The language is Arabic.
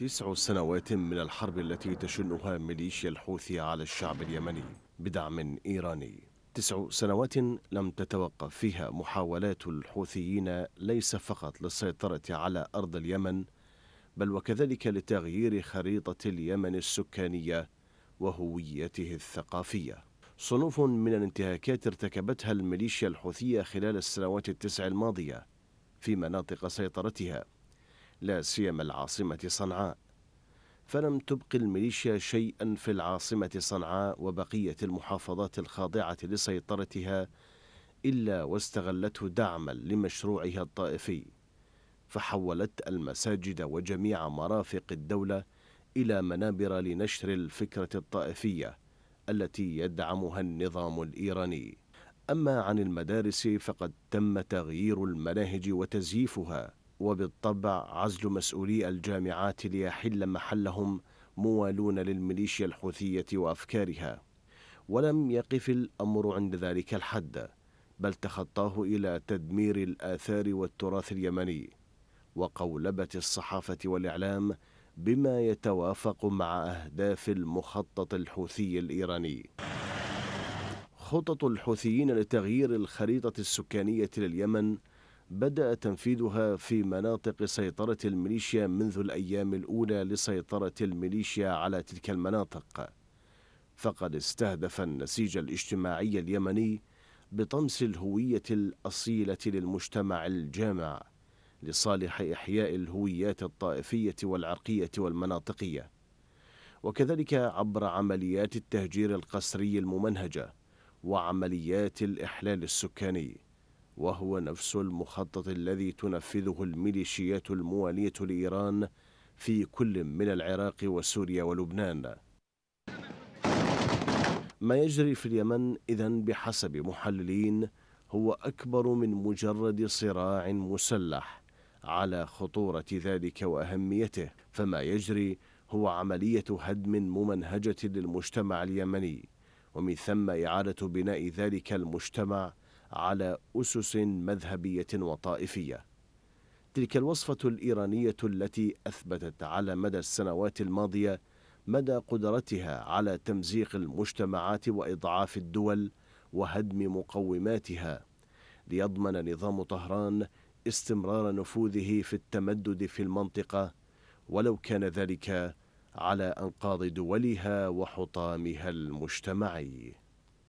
تسع سنوات من الحرب التي تشنها ميليشيا الحوثي على الشعب اليمني بدعم إيراني تسع سنوات لم تتوقف فيها محاولات الحوثيين ليس فقط للسيطرة على أرض اليمن بل وكذلك لتغيير خريطة اليمن السكانية وهويته الثقافية صنوف من الانتهاكات ارتكبتها الميليشيا الحوثية خلال السنوات التسع الماضية في مناطق سيطرتها لا سيما العاصمة صنعاء فلم تبق الميليشيا شيئا في العاصمة صنعاء وبقية المحافظات الخاضعة لسيطرتها إلا واستغلته دعما لمشروعها الطائفي فحولت المساجد وجميع مرافق الدولة إلى منابر لنشر الفكرة الطائفية التي يدعمها النظام الإيراني أما عن المدارس فقد تم تغيير المناهج وتزييفها وبالطبع عزل مسؤولي الجامعات ليحل محلهم موالون للميليشيا الحوثية وأفكارها ولم يقف الأمر عند ذلك الحد بل تخطاه إلى تدمير الآثار والتراث اليمني وقولبة الصحافة والإعلام بما يتوافق مع أهداف المخطط الحوثي الإيراني خطط الحوثيين لتغيير الخريطة السكانية لليمن بدأ تنفيذها في مناطق سيطرة الميليشيا منذ الأيام الأولى لسيطرة الميليشيا على تلك المناطق فقد استهدف النسيج الاجتماعي اليمني بطمس الهوية الأصيلة للمجتمع الجامع لصالح إحياء الهويات الطائفية والعرقية والمناطقية وكذلك عبر عمليات التهجير القسري الممنهجة وعمليات الإحلال السكاني وهو نفس المخطط الذي تنفذه الميليشيات الموالية لإيران في كل من العراق وسوريا ولبنان ما يجري في اليمن إذا بحسب محللين هو أكبر من مجرد صراع مسلح على خطورة ذلك وأهميته فما يجري هو عملية هدم ممنهجة للمجتمع اليمني ومن ثم إعادة بناء ذلك المجتمع على أسس مذهبية وطائفية تلك الوصفة الإيرانية التي أثبتت على مدى السنوات الماضية مدى قدرتها على تمزيق المجتمعات وإضعاف الدول وهدم مقوماتها ليضمن نظام طهران استمرار نفوذه في التمدد في المنطقة ولو كان ذلك على أنقاض دولها وحطامها المجتمعي